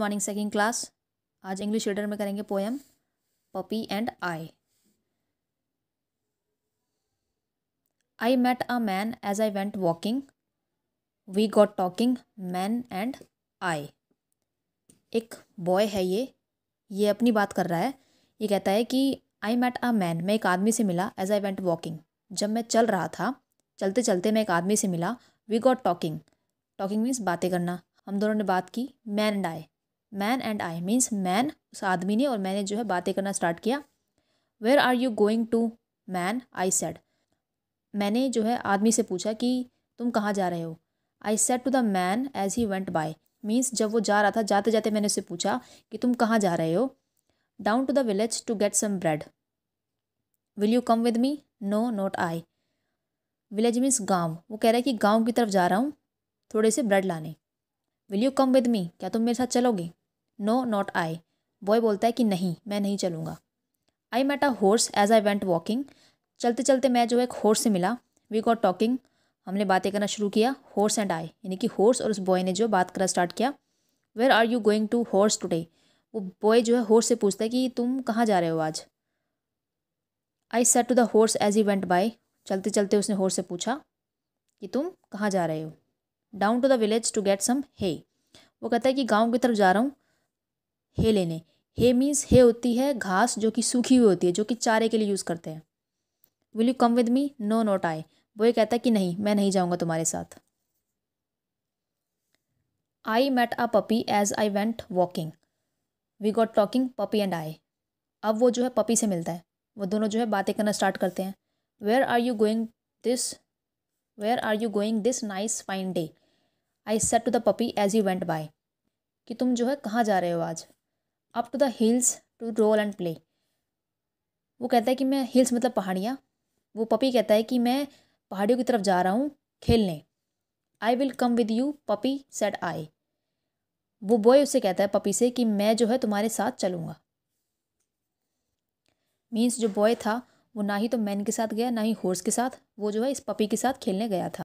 morning second class आज English reader में करेंगे poem puppy and I I met a man as I went walking we got talking man and I एक boy है ये ये अपनी बात कर रहा है ये कहता है कि आई मेट अ मैन मैं एक आदमी से मिला एज आई वेंट वॉकिंग जब मैं चल रहा था चलते चलते मैं एक आदमी से मिला we got talking talking means बातें करना हम दोनों ने बात की man and I man and I means man उस आदमी ने और मैंने जो है बातें करना स्टार्ट किया where are you going to man I said मैंने जो है आदमी से पूछा कि तुम कहाँ जा रहे हो I said to the man as he went by means जब वो जा रहा था जाते जाते मैंने उससे पूछा कि तुम कहाँ जा रहे हो down to the village to get some bread will you come with me no not I village means गाँव वो कह रहा है कि गाँव की तरफ जा रहा हूँ थोड़े से ब्रेड लाने will you come with me क्या तुम मेरे साथ चलोगे नो नॉट आई बॉय बोलता है कि नहीं मैं नहीं चलूँगा I met a horse as I went walking चलते चलते मैं जो एक हॉर्स से मिला वी गॉट टॉकिंग हमने बातें करना शुरू किया हॉर्स एंड आई यानी कि हॉर्स और उस बॉय ने जो बात करना स्टार्ट किया where are you going to horse today वो बॉय जो है हॉर्स से पूछता है कि तुम कहाँ जा रहे हो आज I said to the horse as I went by चलते चलते उसने हॉर्स से पूछा कि तुम कहाँ जा रहे हो down to the village to get some hay वो कहता है कि गाँव की तरफ जा रहा हूँ हे लेने हे मीन्स हे होती है घास जो कि सूखी हुई होती है जो कि चारे के लिए यूज़ करते हैं will you come with me no not I वो ये कहता है कि नहीं मैं नहीं जाऊँगा तुम्हारे साथ I met a puppy as I went walking we got talking puppy and I अब वो जो है पपी से मिलता है वो दोनों जो है बातें करना स्टार्ट करते हैं where are you going this where are you going this nice fine day I said to the puppy as you went by कि तुम जो है कहाँ जा रहे हो आज up to the hills to roll and play वो कहता है कि मैं हिल्स मतलब पहाड़ियाँ वो पपी कहता है कि मैं पहाड़ियों की तरफ जा रहा हूँ खेलने I will come with you puppy said I वो बॉय उससे कहता है पपी से कि मैं जो है तुम्हारे साथ चलूँगा मीन्स जो बॉय था वो ना ही तो मैन के साथ गया ना ही हॉर्स के साथ वो जो है इस पपी के साथ खेलने गया था